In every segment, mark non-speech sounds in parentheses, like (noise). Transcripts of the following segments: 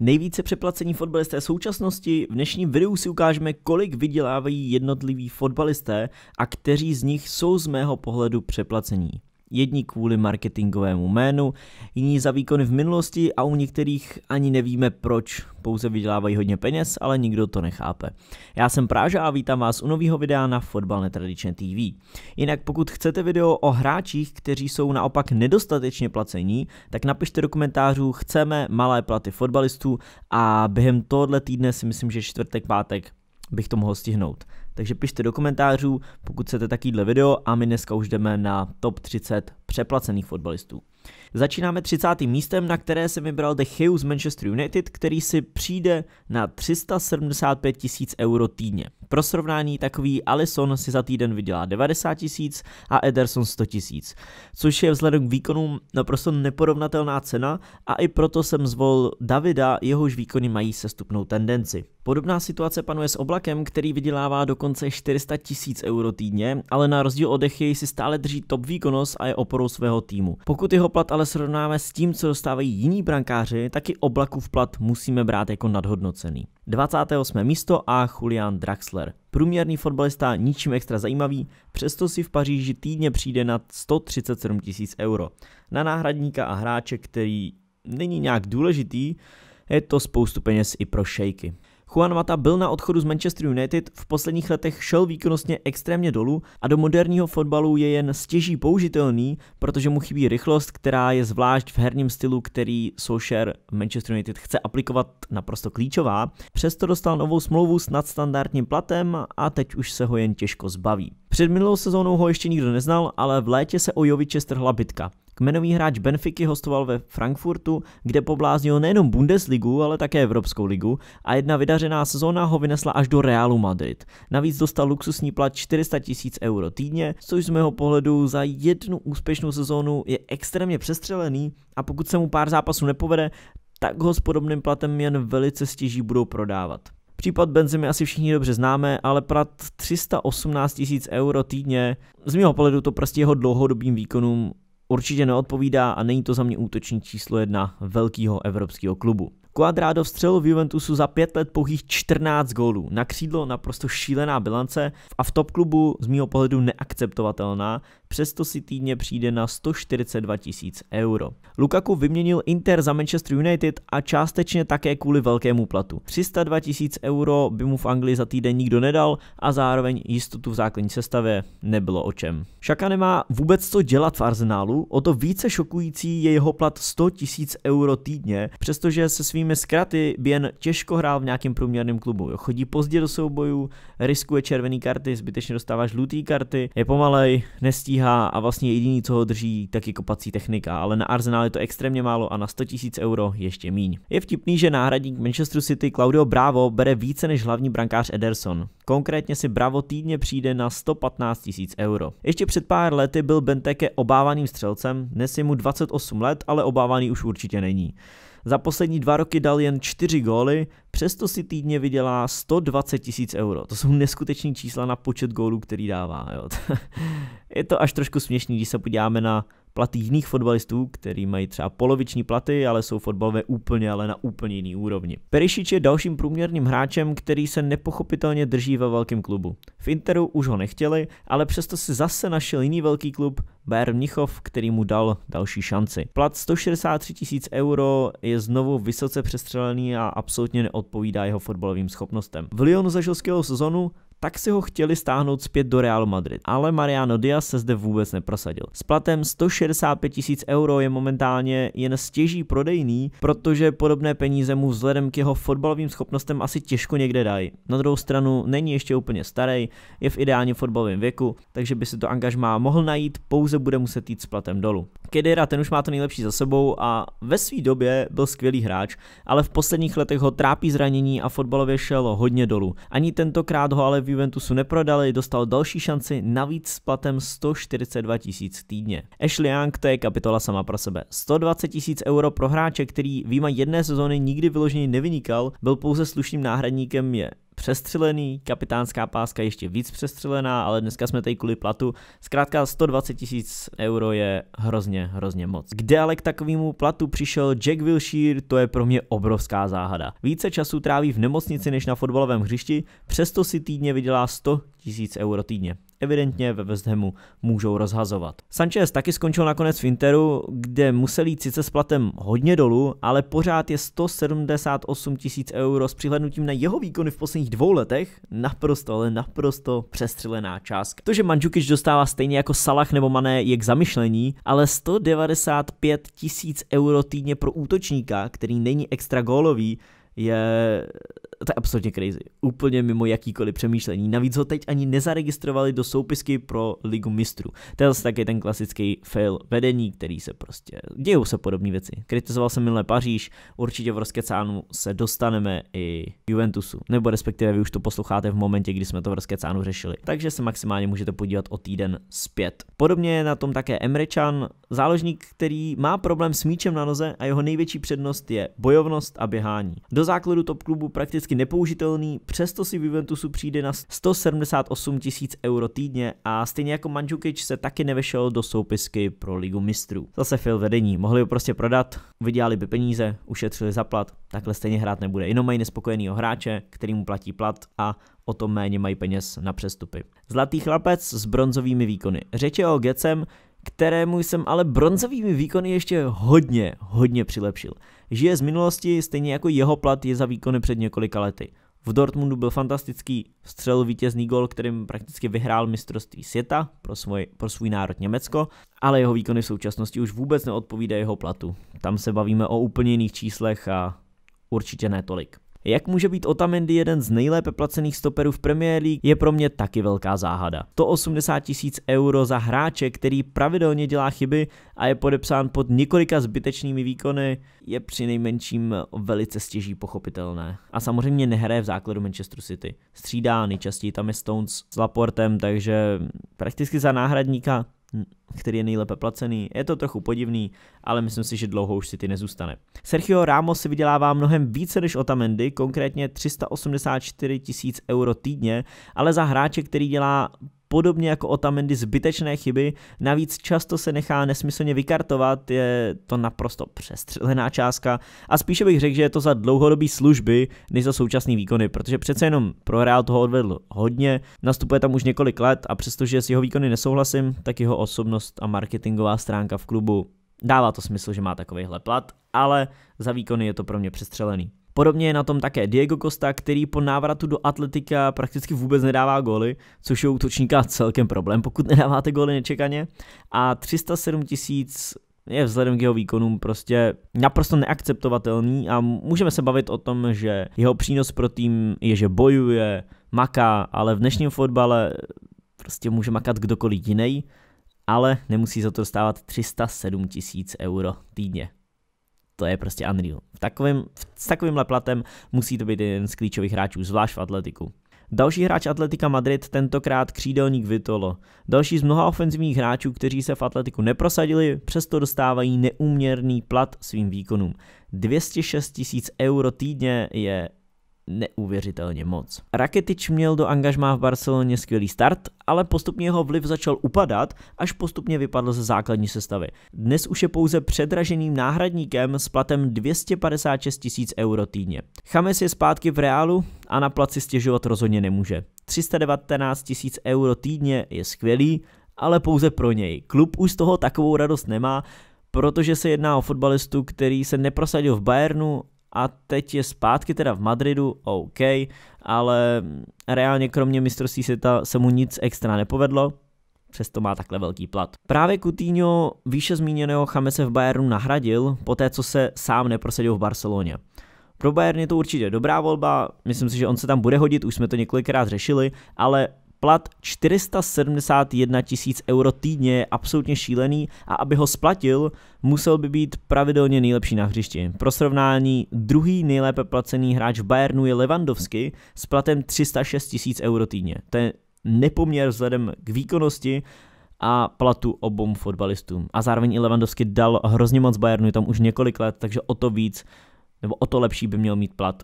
Nejvíce přeplacení fotbalisté současnosti v dnešním videu si ukážeme, kolik vydělávají jednotliví fotbalisté a kteří z nich jsou z mého pohledu přeplacení. Jedni kvůli marketingovému jménu, jiní za výkony v minulosti a u některých ani nevíme proč, pouze vydělávají hodně peněz, ale nikdo to nechápe. Já jsem Práža a vítám vás u nového videa na Fotbal Netradičné TV. Jinak pokud chcete video o hráčích, kteří jsou naopak nedostatečně placení, tak napište do komentářů chceme malé platy fotbalistů a během tohle týdne si myslím, že čtvrtek, pátek bych to mohl stihnout. Takže pište do komentářů, pokud chcete takovýhle video a my dneska už jdeme na top 30 přeplacených fotbalistů. Začínáme 30. místem, na které jsem vybral De Geu z Manchester United, který si přijde na 375 tisíc euro týdně. Pro srovnání takový Alisson si za týden vydělá 90 tisíc a Ederson 100 tisíc, což je vzhledem k výkonům naprosto neporovnatelná cena a i proto jsem zvolil Davida, jehož výkony mají sestupnou tendenci. Podobná situace panuje s Oblakem, který vydělává dokonce dokonce 400 tisíc euro týdně, ale na rozdíl od Dechy si stále drží top výkonnost a je oporou svého týmu. Pokud jeho plat ale srovnáme s tím, co dostávají jiní brankáři, tak i v plat musíme brát jako nadhodnocený. 28. místo a Julian Draxler. Průměrný fotbalista ničím extra zajímavý, přesto si v Paříži týdně přijde na 137 tisíc euro. Na náhradníka a hráče, který není nějak důležitý, je to spoustu peněz i pro šejky. Juan Mata byl na odchodu z Manchester United, v posledních letech šel výkonnostně extrémně dolů a do moderního fotbalu je jen stěží použitelný, protože mu chybí rychlost, která je zvlášť v herním stylu, který Solskjaer Manchester United chce aplikovat naprosto klíčová. Přesto dostal novou smlouvu s nadstandardním platem a teď už se ho jen těžko zbaví. Před minulou sezónou ho ještě nikdo neznal, ale v létě se o Joviče strhla bitka. Kmenový hráč Benfiky hostoval ve Frankfurtu, kde pobláznil nejenom Bundesligu, ale také Evropskou ligu a jedna vydařená sezóna ho vynesla až do Realu Madrid. Navíc dostal luxusní plat 400 tisíc euro týdně, což z mého pohledu za jednu úspěšnou sezónu je extrémně přestřelený a pokud se mu pár zápasů nepovede, tak ho s podobným platem jen velice stěží budou prodávat. Případ Benzimy asi všichni dobře známe, ale plat 318 tisíc euro týdně, z mého pohledu to prostě jeho dlouhodobým výkonům Určitě neodpovídá a není to za mě útočník číslo jedna velkého evropského klubu. Quadrado vstřelil v Juventusu za pět let pouhých 14 gólů. Na křídlo naprosto šílená bilance a v top klubu z mýho pohledu neakceptovatelná, přesto si týdně přijde na 142 tisíc euro. Lukaku vyměnil Inter za Manchester United a částečně také kvůli velkému platu. 302 tisíc euro by mu v Anglii za týden nikdo nedal a zároveň jistotu v základní sestavě nebylo o čem. Šaka nemá vůbec co dělat v Arsenálu, o to více šokující je jeho plat 100 tisíc euro týdně, přestože se svým svými zkraty by jen těžko hrál v nějakém průměrném klubu. Jo. Chodí pozdě do soubojů, riskuje červené karty, zbytečně dostává žluté karty, je pomalej, nestíhá a vlastně jediný, co ho drží, tak je kopací technika, ale na Arsenal je to extrémně málo a na 100 000 euro ještě míň. Je vtipný, že náhradník Manchester City Claudio Bravo bere více než hlavní brankář Ederson. Konkrétně si Bravo týdně přijde na 115 000 euro. Ještě před pár lety byl Benteke obávaným střelcem, dnes je mu 28 let, ale obávaný už určitě není. Za poslední dva roky dal jen čtyři góly, přesto si týdně vydělá 120 tisíc euro. To jsou neskuteční čísla na počet gólů, který dává. Jo. (laughs) je to až trošku směšný, když se podíváme na platy jiných fotbalistů, který mají třeba poloviční platy, ale jsou fotbalové úplně, ale na úplně jiný úrovni. Perišič je dalším průměrným hráčem, který se nepochopitelně drží ve velkém klubu. V Interu už ho nechtěli, ale přesto si zase našel jiný velký klub, Bayern Mnichov, který mu dal další šanci. Plat 163 tisíc euro je znovu vysoce přestřelený a absolutně neodpovídá jeho fotbalovým schopnostem. V Lyonu zažil skvělou sezonu, tak si ho chtěli stáhnout zpět do Real Madrid, ale Mariano Diaz se zde vůbec neprosadil. S platem 165 tisíc euro je momentálně jen stěží prodejný, protože podobné peníze mu vzhledem k jeho fotbalovým schopnostem asi těžko někde dají. Na druhou stranu není ještě úplně starý, je v ideálně fotbalovém věku, takže by si to angažmá mohl najít, pouze bude muset jít s platem dolů. Kedera ten už má to nejlepší za sebou a ve své době byl skvělý hráč, ale v posledních letech ho trápí zranění a fotbalově šel hodně dolů. Ani tentokrát ho ale v Juventusu neprodali, dostal další šanci navíc s platem 142 tisíc týdně. Ashley Young to je kapitola sama pro sebe. 120 tisíc euro pro hráče, který výma jedné sezóny nikdy vyloženě nevynikal, byl pouze slušným náhradníkem je přestřelený, kapitánská páska ještě víc přestřelená, ale dneska jsme tady kvůli platu. Zkrátka 120 tisíc euro je hrozně, hrozně moc. Kde ale k takovému platu přišel Jack Wilshere, to je pro mě obrovská záhada. Více času tráví v nemocnici než na fotbalovém hřišti, přesto si týdně vydělá 100 tisíc euro týdně evidentně ve West Hamu můžou rozhazovat. Sanchez taky skončil nakonec v Interu, kde musel jít sice s platem hodně dolů, ale pořád je 178 tisíc euro s přihlednutím na jeho výkony v posledních posledních dvou letech naprosto, ale naprosto přestřelená částka. To, že Mandžukič dostává stejně jako Salah nebo Mané, je k zamyšlení, ale 195 tisíc euro týdně pro útočníka, který není extra gólový, je to je absolutně crazy. Úplně mimo jakýkoliv přemýšlení. Navíc ho teď ani nezaregistrovali do soupisky pro Ligu mistrů. To je zase taky ten klasický fail vedení, který se prostě... Dějou se podobné věci. Kritizoval jsem minulé Paříž, určitě v Roskecánu se dostaneme i Juventusu. Nebo respektive vy už to posloucháte v momentě, kdy jsme to v Roskecánu řešili. Takže se maximálně můžete podívat o týden zpět. Podobně je na tom také Emrečan, záložník, který má problém s míčem na noze a jeho největší přednost je bojovnost a běhání. Do základu top klubu prakticky prakticky nepoužitelný, přesto si v Juventusu přijde na 178 tisíc euro týdně a stejně jako Mandžukič se taky nevešel do soupisky pro ligu mistrů. Zase fil vedení, mohli ho prostě prodat, vydělali by peníze, ušetřili zaplat, takhle stejně hrát nebude. Jenom mají nespokojeného hráče, který mu platí plat a o to méně mají peněz na přestupy. Zlatý chlapec s bronzovými výkony. Řeče o Gecem, kterému jsem ale bronzovými výkony ještě hodně, hodně přilepšil. Žije z minulosti, stejně jako jeho plat je za výkony před několika lety. V Dortmundu byl fantastický, střel vítězný gol, kterým prakticky vyhrál mistrovství světa pro, svůj, pro svůj národ Německo, ale jeho výkony v současnosti už vůbec neodpovídají jeho platu. Tam se bavíme o úplně jiných číslech a určitě ne tolik. Jak může být Otamendi jeden z nejlépe placených stoperů v Premier League, je pro mě taky velká záhada. To 80 tisíc euro za hráče, který pravidelně dělá chyby a je podepsán pod několika zbytečnými výkony, je při nejmenším velice stěží pochopitelné. A samozřejmě nehraje v základu Manchester City. Střídá nejčastěji tam je Stones s Laportem, takže prakticky za náhradníka který je nejlépe placený. Je to trochu podivný, ale myslím si, že dlouho už si ty nezůstane. Sergio Ramos si vydělává mnohem více než Otamendi, konkrétně 384 tisíc euro týdně, ale za hráče, který dělá podobně jako Otamendi zbytečné chyby, navíc často se nechá nesmyslně vykartovat, je to naprosto přestřelená částka a spíše bych řekl, že je to za dlouhodobý služby než za současný výkony, protože přece jenom pro Real toho odvedl hodně, nastupuje tam už několik let a přestože s jeho výkony nesouhlasím, tak jeho osobnost a marketingová stránka v klubu dává to smysl, že má takovýhle plat, ale za výkony je to pro mě přestřelený. Podobně je na tom také Diego Costa, který po návratu do Atletika prakticky vůbec nedává góly, což je útočníka celkem problém, pokud (laughs) nedáváte góly nečekaně. A 307 tisíc je vzhledem k jeho výkonům prostě naprosto neakceptovatelný a můžeme se bavit o tom, že jeho přínos pro tým je, že bojuje, maká, ale v dnešním fotbale prostě může makat kdokoliv jiný, ale nemusí za to dostávat 307 tisíc euro týdně to je prostě unreal. V s takovýmhle platem musí to být jeden z klíčových hráčů, zvlášť v atletiku. Další hráč Atletika Madrid, tentokrát křídelník Vitolo. Další z mnoha ofenzivních hráčů, kteří se v Atletiku neprosadili, přesto dostávají neuměrný plat svým výkonům. 206 tisíc euro týdně je neuvěřitelně moc. Raketič měl do angažmá v Barceloně skvělý start, ale postupně jeho vliv začal upadat, až postupně vypadl ze základní sestavy. Dnes už je pouze předraženým náhradníkem s platem 256 tisíc euro týdně. Chames je zpátky v Reálu a na placi stěžovat rozhodně nemůže. 319 tisíc euro týdně je skvělý, ale pouze pro něj. Klub už z toho takovou radost nemá, protože se jedná o fotbalistu, který se neprosadil v Bayernu a teď je zpátky teda v Madridu, OK, ale reálně kromě mistrovství světa se mu nic extra nepovedlo, přesto má takhle velký plat. Právě Coutinho výše zmíněného Chamese v Bayernu nahradil, poté co se sám neprosadil v Barceloně. Pro Bayern je to určitě dobrá volba, myslím si, že on se tam bude hodit, už jsme to několikrát řešili, ale Plat 471 tisíc euro týdně je absolutně šílený a aby ho splatil, musel by být pravidelně nejlepší na hřišti. Pro srovnání, druhý nejlépe placený hráč v Bayernu je Lewandowski s platem 306 tisíc euro týdně. To je nepoměr vzhledem k výkonnosti a platu obou fotbalistům. A zároveň i Lewandowski dal hrozně moc Bayernu, je tam už několik let, takže o to víc, nebo o to lepší by měl mít plat.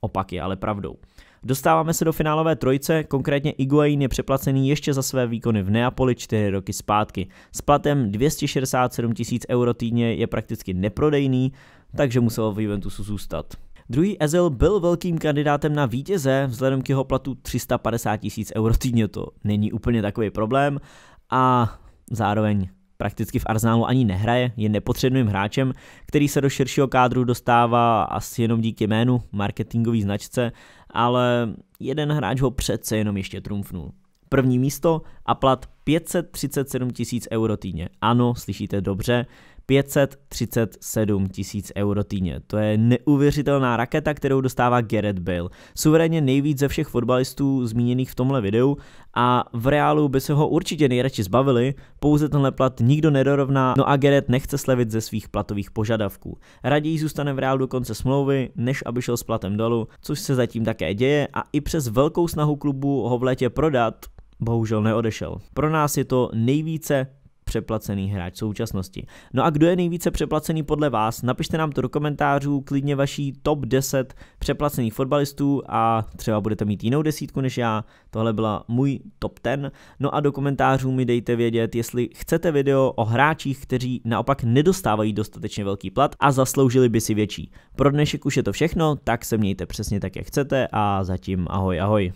Opak je ale pravdou. Dostáváme se do finálové trojce, konkrétně Iguain je přeplacený ještě za své výkony v Neapoli 4 roky zpátky. S platem 267 tisíc euro týdně je prakticky neprodejný, takže musel v Juventusu zůstat. Druhý Ezel byl velkým kandidátem na vítěze, vzhledem k jeho platu 350 tisíc euro týdně, to není úplně takový problém a zároveň prakticky v Arsenalu ani nehraje, je nepotřebným hráčem, který se do širšího kádru dostává asi jenom díky jménu, marketingový značce ale jeden hráč ho přece jenom ještě trumfnul. První místo a plat 537 tisíc euro týdně. Ano, slyšíte dobře, 537 tisíc euro týdně. To je neuvěřitelná raketa, kterou dostává Gareth Bale. Suverénně nejvíc ze všech fotbalistů zmíněných v tomhle videu a v reálu by se ho určitě nejradši zbavili, pouze tenhle plat nikdo nedorovná, no a Gareth nechce slevit ze svých platových požadavků. Raději zůstane v reálu do konce smlouvy, než aby šel s platem dolů, což se zatím také děje a i přes velkou snahu klubu ho v létě prodat, bohužel neodešel. Pro nás je to nejvíce přeplacený hráč současnosti. No a kdo je nejvíce přeplacený podle vás? Napište nám to do komentářů, klidně vaší top 10 přeplacených fotbalistů a třeba budete mít jinou desítku než já. Tohle byla můj top 10. No a do komentářů mi dejte vědět, jestli chcete video o hráčích, kteří naopak nedostávají dostatečně velký plat a zasloužili by si větší. Pro dnešek už je to všechno, tak se mějte přesně tak, jak chcete a zatím ahoj ahoj.